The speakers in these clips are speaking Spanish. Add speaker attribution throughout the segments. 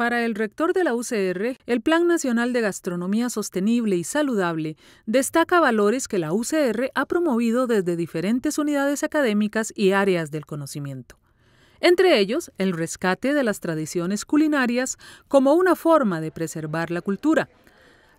Speaker 1: Para el rector de la UCR, el Plan Nacional de Gastronomía Sostenible y Saludable destaca valores que la UCR ha promovido desde diferentes unidades académicas y áreas del conocimiento. Entre ellos, el rescate de las tradiciones culinarias como una forma de preservar la cultura,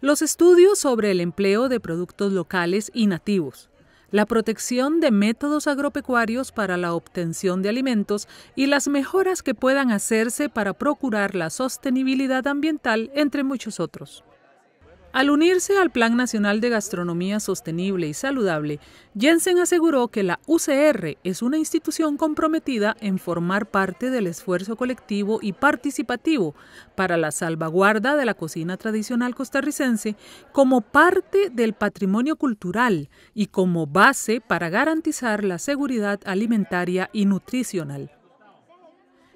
Speaker 1: los estudios sobre el empleo de productos locales y nativos, la protección de métodos agropecuarios para la obtención de alimentos y las mejoras que puedan hacerse para procurar la sostenibilidad ambiental, entre muchos otros. Al unirse al Plan Nacional de Gastronomía Sostenible y Saludable, Jensen aseguró que la UCR es una institución comprometida en formar parte del esfuerzo colectivo y participativo para la salvaguarda de la cocina tradicional costarricense como parte del patrimonio cultural y como base para garantizar la seguridad alimentaria y nutricional.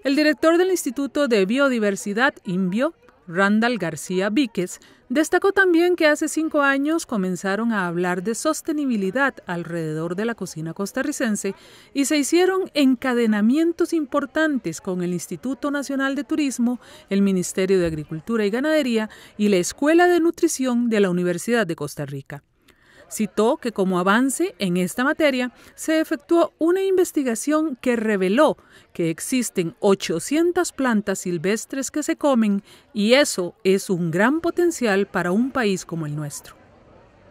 Speaker 1: El director del Instituto de Biodiversidad, INBio, Randall García Víquez destacó también que hace cinco años comenzaron a hablar de sostenibilidad alrededor de la cocina costarricense y se hicieron encadenamientos importantes con el Instituto Nacional de Turismo, el Ministerio de Agricultura y Ganadería y la Escuela de Nutrición de la Universidad de Costa Rica. Citó que como avance en esta materia se efectuó una investigación que reveló que existen 800 plantas silvestres que se comen y eso es un gran potencial para un país como el nuestro.